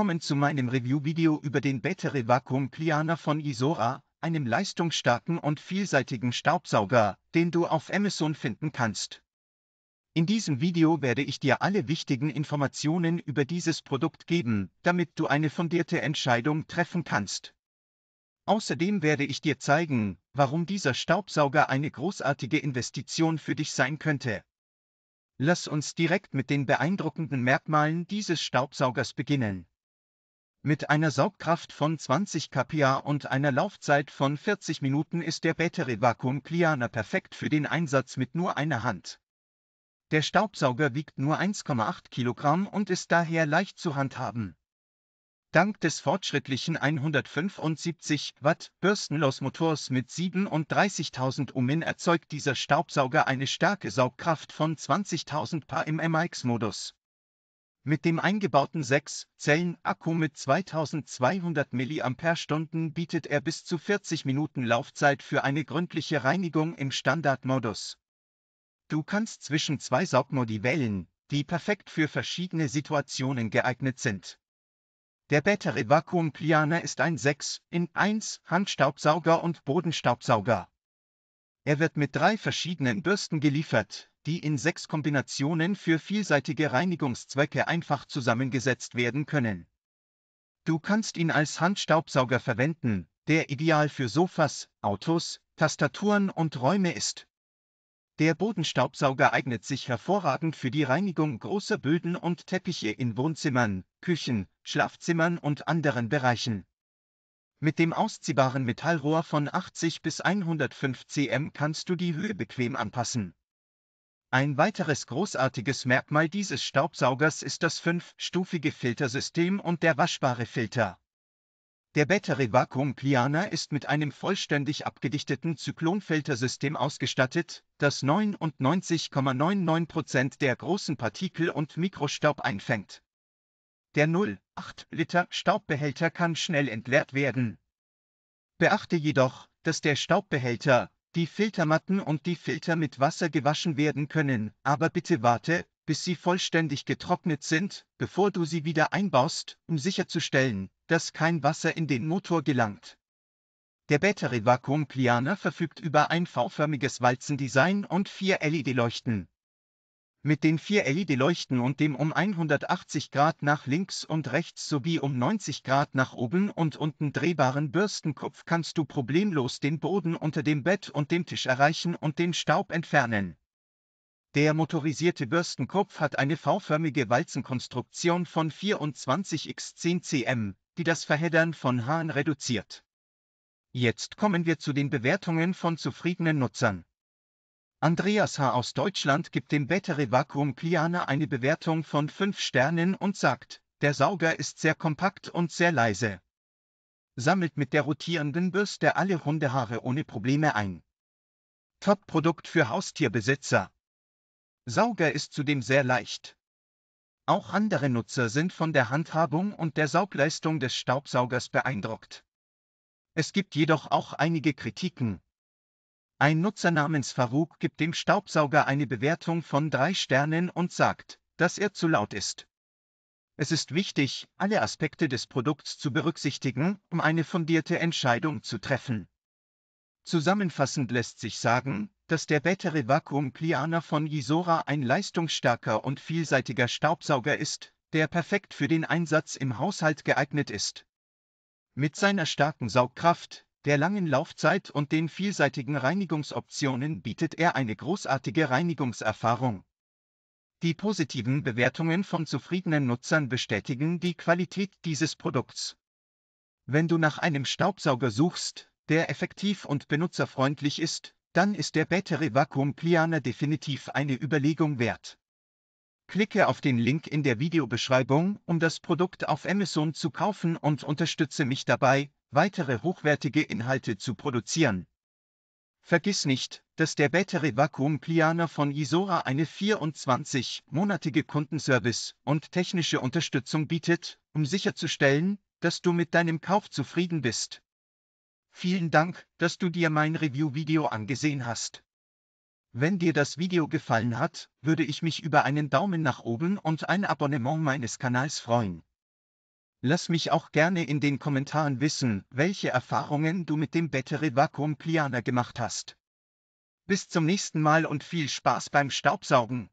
willkommen zu meinem Review-Video über den Battery Vacuum Cleaner von Isora, einem leistungsstarken und vielseitigen Staubsauger, den du auf Amazon finden kannst. In diesem Video werde ich dir alle wichtigen Informationen über dieses Produkt geben, damit du eine fundierte Entscheidung treffen kannst. Außerdem werde ich dir zeigen, warum dieser Staubsauger eine großartige Investition für dich sein könnte. Lass uns direkt mit den beeindruckenden Merkmalen dieses Staubsaugers beginnen. Mit einer Saugkraft von 20 kPa und einer Laufzeit von 40 Minuten ist der Battery Vacuum Cleaner perfekt für den Einsatz mit nur einer Hand. Der Staubsauger wiegt nur 1,8 kg und ist daher leicht zu handhaben. Dank des fortschrittlichen 175 Watt Bürstenlosmotors mit 37.000 Umin erzeugt dieser Staubsauger eine starke Saugkraft von 20.000 Pa im MX-Modus. Mit dem eingebauten 6-Zellen-Akku mit 2200 mAh bietet er bis zu 40 Minuten Laufzeit für eine gründliche Reinigung im Standardmodus. Du kannst zwischen zwei Saugmodi wählen, die perfekt für verschiedene Situationen geeignet sind. Der Battery Vacuum Cleaner ist ein 6 in 1 Handstaubsauger und Bodenstaubsauger. Er wird mit drei verschiedenen Bürsten geliefert, die in sechs Kombinationen für vielseitige Reinigungszwecke einfach zusammengesetzt werden können. Du kannst ihn als Handstaubsauger verwenden, der ideal für Sofas, Autos, Tastaturen und Räume ist. Der Bodenstaubsauger eignet sich hervorragend für die Reinigung großer Böden und Teppiche in Wohnzimmern, Küchen, Schlafzimmern und anderen Bereichen. Mit dem ausziehbaren Metallrohr von 80 bis 105 cm kannst du die Höhe bequem anpassen. Ein weiteres großartiges Merkmal dieses Staubsaugers ist das fünfstufige Filtersystem und der waschbare Filter. Der Battery Vacuum Cleaner ist mit einem vollständig abgedichteten Zyklonfiltersystem ausgestattet, das 99,99% der großen Partikel und Mikrostaub einfängt. Der 0,8 Liter Staubbehälter kann schnell entleert werden. Beachte jedoch, dass der Staubbehälter, die Filtermatten und die Filter mit Wasser gewaschen werden können, aber bitte warte, bis sie vollständig getrocknet sind, bevor du sie wieder einbaust, um sicherzustellen, dass kein Wasser in den Motor gelangt. Der Battery Vacuum Cleaner verfügt über ein V-förmiges Walzendesign und vier LED-Leuchten, mit den vier LED-Leuchten und dem um 180 Grad nach links und rechts sowie um 90 Grad nach oben und unten drehbaren Bürstenkopf kannst du problemlos den Boden unter dem Bett und dem Tisch erreichen und den Staub entfernen. Der motorisierte Bürstenkopf hat eine V-förmige Walzenkonstruktion von 24 x 10 cm, die das Verheddern von Haaren reduziert. Jetzt kommen wir zu den Bewertungen von zufriedenen Nutzern. Andreas H. aus Deutschland gibt dem Bätere Vacuum Cleaner eine Bewertung von 5 Sternen und sagt, der Sauger ist sehr kompakt und sehr leise. Sammelt mit der rotierenden Bürste alle Hundehaare ohne Probleme ein. Top-Produkt für Haustierbesitzer. Sauger ist zudem sehr leicht. Auch andere Nutzer sind von der Handhabung und der Saugleistung des Staubsaugers beeindruckt. Es gibt jedoch auch einige Kritiken, ein Nutzer namens Farouk gibt dem Staubsauger eine Bewertung von drei Sternen und sagt, dass er zu laut ist. Es ist wichtig, alle Aspekte des Produkts zu berücksichtigen, um eine fundierte Entscheidung zu treffen. Zusammenfassend lässt sich sagen, dass der Battery Vakuum Cleaner von Ysora ein leistungsstarker und vielseitiger Staubsauger ist, der perfekt für den Einsatz im Haushalt geeignet ist. Mit seiner starken Saugkraft, der langen Laufzeit und den vielseitigen Reinigungsoptionen bietet er eine großartige Reinigungserfahrung. Die positiven Bewertungen von zufriedenen Nutzern bestätigen die Qualität dieses Produkts. Wenn du nach einem Staubsauger suchst, der effektiv und benutzerfreundlich ist, dann ist der Battery Vacuum Cleaner definitiv eine Überlegung wert. Klicke auf den Link in der Videobeschreibung, um das Produkt auf Amazon zu kaufen und unterstütze mich dabei, weitere hochwertige Inhalte zu produzieren. Vergiss nicht, dass der Bätere Vakuum Cleaner von Isora eine 24-monatige Kundenservice und technische Unterstützung bietet, um sicherzustellen, dass du mit deinem Kauf zufrieden bist. Vielen Dank, dass du dir mein Review-Video angesehen hast. Wenn dir das Video gefallen hat, würde ich mich über einen Daumen nach oben und ein Abonnement meines Kanals freuen. Lass mich auch gerne in den Kommentaren wissen, welche Erfahrungen du mit dem Bettere Vakuum Cleaner gemacht hast. Bis zum nächsten Mal und viel Spaß beim Staubsaugen.